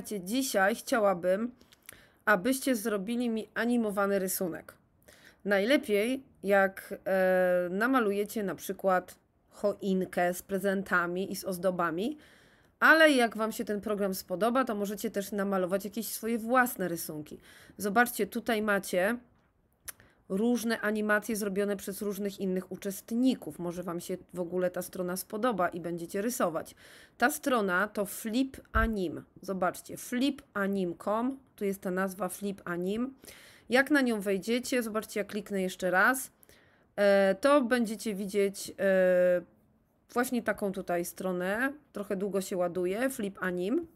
Słuchajcie, dzisiaj chciałabym, abyście zrobili mi animowany rysunek. Najlepiej, jak e, namalujecie na przykład choinkę z prezentami i z ozdobami, ale jak Wam się ten program spodoba, to możecie też namalować jakieś swoje własne rysunki. Zobaczcie, tutaj macie różne animacje zrobione przez różnych innych uczestników. Może Wam się w ogóle ta strona spodoba i będziecie rysować. Ta strona to Flip Anim. Zobaczcie, flipanim.com, tu jest ta nazwa Flip Anim. Jak na nią wejdziecie, zobaczcie, ja kliknę jeszcze raz, e, to będziecie widzieć e, właśnie taką tutaj stronę. Trochę długo się ładuje, Flip Anim.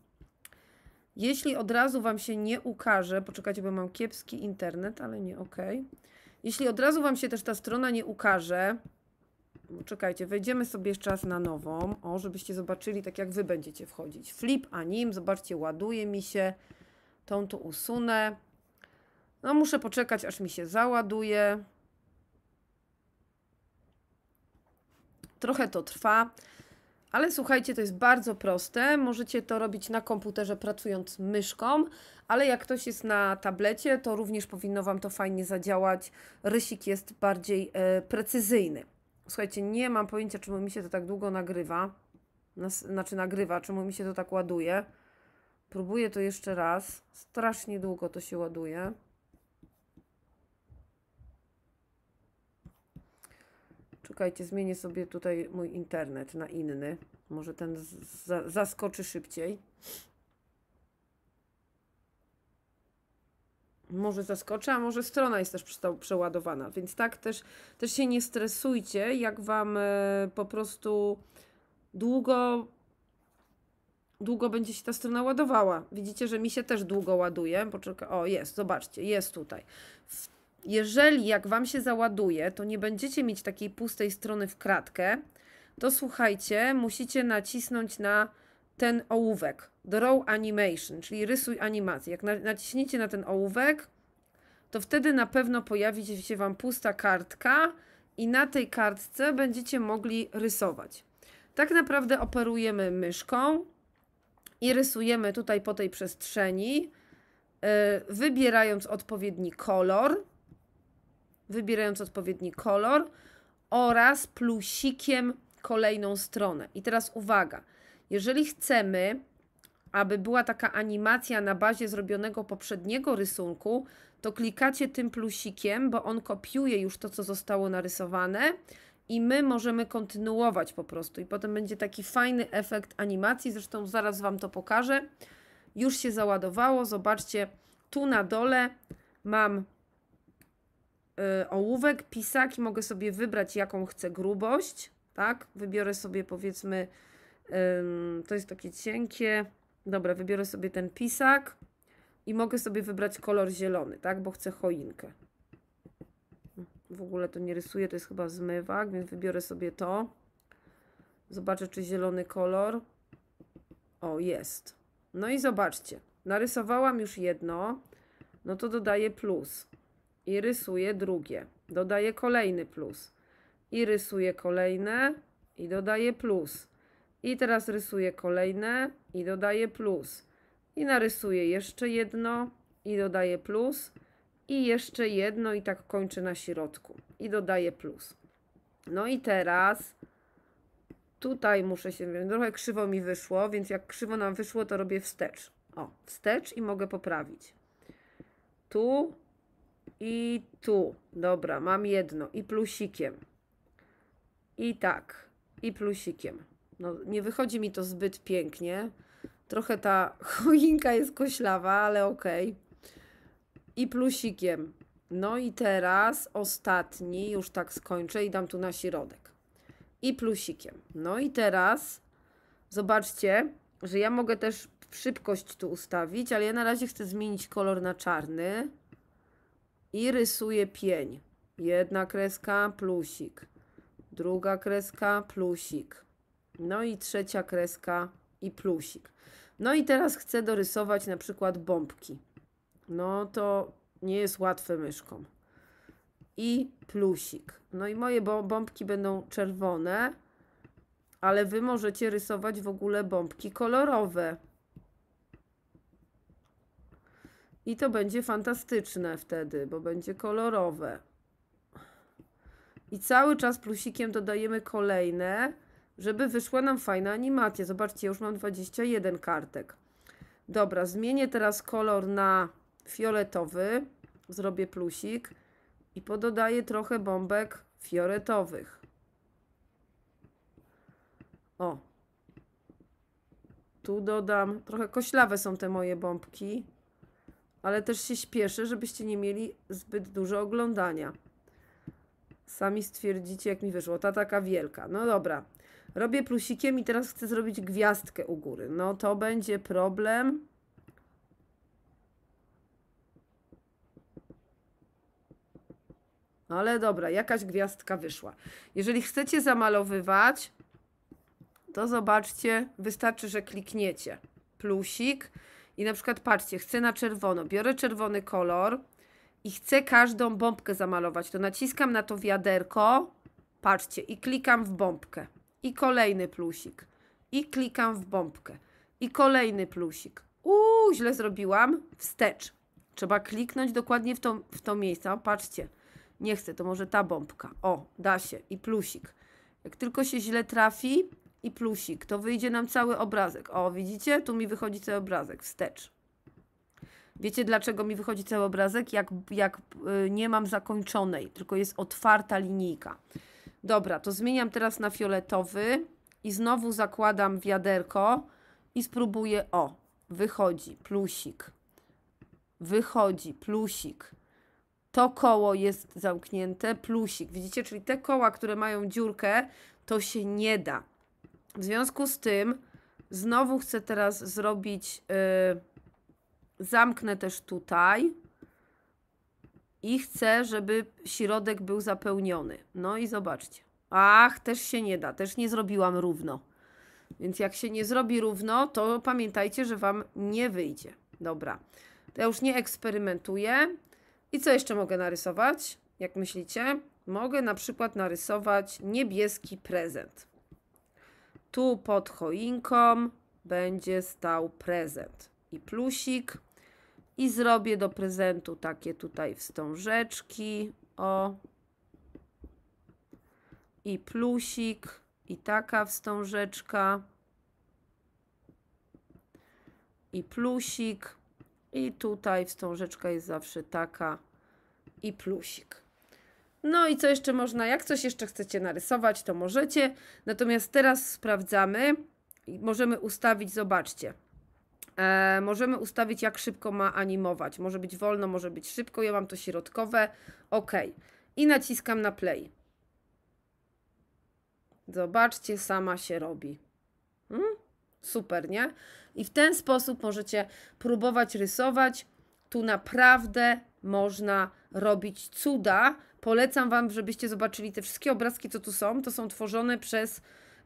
Jeśli od razu Wam się nie ukaże, poczekajcie, bo mam kiepski internet, ale nie ok. Jeśli od razu Wam się też ta strona nie ukaże, czekajcie, wejdziemy sobie jeszcze raz na nową, o, żebyście zobaczyli tak jak Wy będziecie wchodzić. Flip a nim, zobaczcie, ładuje mi się, tą tu usunę. No muszę poczekać, aż mi się załaduje. Trochę to trwa. Ale słuchajcie, to jest bardzo proste. Możecie to robić na komputerze pracując myszką, ale jak ktoś jest na tablecie, to również powinno Wam to fajnie zadziałać. Rysik jest bardziej e, precyzyjny. Słuchajcie, nie mam pojęcia, czemu mi się to tak długo nagrywa. Nas, znaczy nagrywa, czemu mi się to tak ładuje. Próbuję to jeszcze raz. Strasznie długo to się ładuje. Czekajcie, zmienię sobie tutaj mój internet na inny. Może ten zaskoczy szybciej. Może zaskoczy, a może strona jest też przeładowana, więc tak też, też się nie stresujcie, jak wam e, po prostu długo długo będzie się ta strona ładowała. Widzicie, że mi się też długo ładuje. Poczekaj, o jest, zobaczcie, jest tutaj. W jeżeli jak Wam się załaduje, to nie będziecie mieć takiej pustej strony w kratkę, to słuchajcie, musicie nacisnąć na ten ołówek, draw animation, czyli rysuj animację. Jak naciśniecie na ten ołówek, to wtedy na pewno pojawi się Wam pusta kartka i na tej kartce będziecie mogli rysować. Tak naprawdę operujemy myszką i rysujemy tutaj po tej przestrzeni, y, wybierając odpowiedni kolor wybierając odpowiedni kolor oraz plusikiem kolejną stronę. I teraz uwaga, jeżeli chcemy, aby była taka animacja na bazie zrobionego poprzedniego rysunku, to klikacie tym plusikiem, bo on kopiuje już to, co zostało narysowane i my możemy kontynuować po prostu. I potem będzie taki fajny efekt animacji, zresztą zaraz Wam to pokażę. Już się załadowało, zobaczcie, tu na dole mam Y, ołówek, pisak i mogę sobie wybrać, jaką chcę grubość, tak? Wybiorę sobie powiedzmy, to jest takie cienkie, dobra, wybiorę sobie ten pisak i mogę sobie wybrać kolor zielony, tak? Bo chcę choinkę. W ogóle to nie rysuję, to jest chyba zmywak, więc wybiorę sobie to. Zobaczę, czy zielony kolor. O, jest. No i zobaczcie, narysowałam już jedno, no to dodaję plus i rysuję drugie. Dodaję kolejny plus i rysuję kolejne i dodaję plus. I teraz rysuję kolejne i dodaję plus. I narysuję jeszcze jedno i dodaję plus. I jeszcze jedno i tak kończę na środku. I dodaję plus. No i teraz tutaj muszę się, trochę krzywo mi wyszło, więc jak krzywo nam wyszło, to robię wstecz. O, wstecz i mogę poprawić. Tu i tu. Dobra, mam jedno i plusikiem. I tak, i plusikiem. No, nie wychodzi mi to zbyt pięknie. Trochę ta choinka jest koślawa, ale okej. Okay. I plusikiem. No i teraz ostatni, już tak skończę i dam tu na środek. I plusikiem. No i teraz zobaczcie, że ja mogę też szybkość tu ustawić, ale ja na razie chcę zmienić kolor na czarny i rysuję pień. Jedna kreska, plusik. Druga kreska, plusik. No i trzecia kreska i plusik. No i teraz chcę dorysować na przykład bombki. No to nie jest łatwe myszką. I plusik. No i moje bombki będą czerwone, ale wy możecie rysować w ogóle bombki kolorowe. I to będzie fantastyczne wtedy, bo będzie kolorowe. I cały czas plusikiem dodajemy kolejne, żeby wyszła nam fajna animacja. Zobaczcie, już mam 21 kartek. Dobra, zmienię teraz kolor na fioletowy. Zrobię plusik i pododaję trochę bombek fioletowych. O. Tu dodam, trochę koślawe są te moje bombki ale też się śpieszę, żebyście nie mieli zbyt dużo oglądania. Sami stwierdzicie, jak mi wyszło. Ta taka wielka. No dobra. Robię plusikiem i teraz chcę zrobić gwiazdkę u góry. No to będzie problem. Ale dobra, jakaś gwiazdka wyszła. Jeżeli chcecie zamalowywać, to zobaczcie, wystarczy, że klikniecie plusik i na przykład, patrzcie, chcę na czerwono, biorę czerwony kolor i chcę każdą bombkę zamalować, to naciskam na to wiaderko, patrzcie, i klikam w bombkę. I kolejny plusik. I klikam w bombkę. I kolejny plusik. Uuu, źle zrobiłam. Wstecz. Trzeba kliknąć dokładnie w to, w to miejsce. O, patrzcie. Nie chcę, to może ta bombka. O, da się. I plusik. Jak tylko się źle trafi, i plusik. To wyjdzie nam cały obrazek. O, widzicie? Tu mi wychodzi cały obrazek. Wstecz. Wiecie, dlaczego mi wychodzi cały obrazek? Jak, jak y, nie mam zakończonej, tylko jest otwarta linijka. Dobra, to zmieniam teraz na fioletowy i znowu zakładam wiaderko i spróbuję. O, wychodzi plusik. Wychodzi plusik. To koło jest zamknięte, plusik. Widzicie, czyli te koła, które mają dziurkę, to się nie da. W związku z tym znowu chcę teraz zrobić, yy, zamknę też tutaj i chcę, żeby środek był zapełniony. No i zobaczcie. Ach, też się nie da, też nie zrobiłam równo. Więc jak się nie zrobi równo, to pamiętajcie, że Wam nie wyjdzie. Dobra, to ja już nie eksperymentuję. I co jeszcze mogę narysować? Jak myślicie? Mogę na przykład narysować niebieski prezent. Tu pod choinką będzie stał prezent i plusik. I zrobię do prezentu takie tutaj wstążeczki. O. I plusik. I taka wstążeczka. I plusik. I tutaj wstążeczka jest zawsze taka. I plusik. No i co jeszcze można? Jak coś jeszcze chcecie narysować, to możecie. Natomiast teraz sprawdzamy. Możemy ustawić, zobaczcie. E, możemy ustawić, jak szybko ma animować. Może być wolno, może być szybko. Ja mam to środkowe. OK. I naciskam na play. Zobaczcie, sama się robi. Hmm? Super, nie? I w ten sposób możecie próbować rysować. Tu naprawdę można robić cuda Polecam Wam, żebyście zobaczyli te wszystkie obrazki, co tu są. To są tworzone przez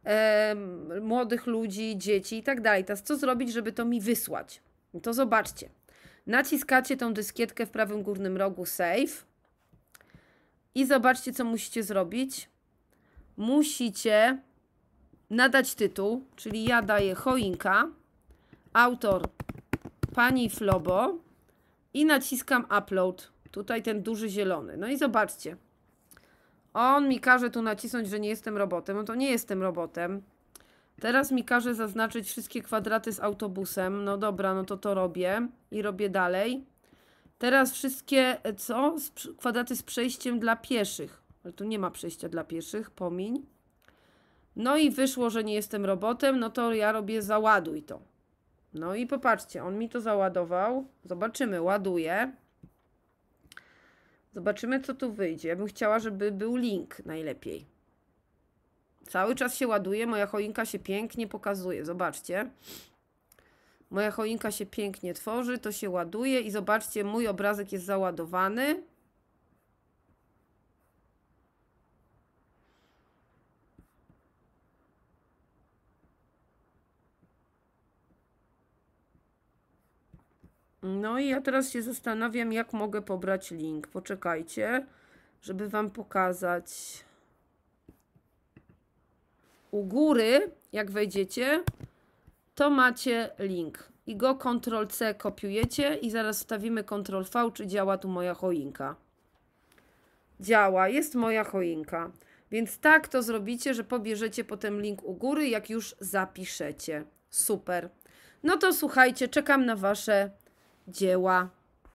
e, młodych ludzi, dzieci i tak dalej. Teraz co zrobić, żeby to mi wysłać? To zobaczcie. Naciskacie tą dyskietkę w prawym górnym rogu Save i zobaczcie, co musicie zrobić. Musicie nadać tytuł, czyli ja daję choinka, autor pani Flobo i naciskam upload. Tutaj ten duży zielony. No i zobaczcie. On mi każe tu nacisnąć, że nie jestem robotem. No to nie jestem robotem. Teraz mi każe zaznaczyć wszystkie kwadraty z autobusem. No dobra, no to to robię. I robię dalej. Teraz wszystkie, e, co? Kwadraty z przejściem dla pieszych. Ale tu nie ma przejścia dla pieszych, pomiń. No i wyszło, że nie jestem robotem, no to ja robię załaduj to. No i popatrzcie, on mi to załadował. Zobaczymy, ładuje. Zobaczymy, co tu wyjdzie. Ja bym chciała, żeby był link najlepiej. Cały czas się ładuje, moja choinka się pięknie pokazuje. Zobaczcie. Moja choinka się pięknie tworzy, to się ładuje i zobaczcie, mój obrazek jest załadowany. No i ja teraz się zastanawiam, jak mogę pobrać link. Poczekajcie, żeby Wam pokazać. U góry, jak wejdziecie, to macie link. I go Ctrl-C kopiujecie i zaraz wstawimy Ctrl-V, czy działa tu moja choinka. Działa, jest moja choinka. Więc tak to zrobicie, że pobierzecie potem link u góry, jak już zapiszecie. Super. No to słuchajcie, czekam na Wasze dzieła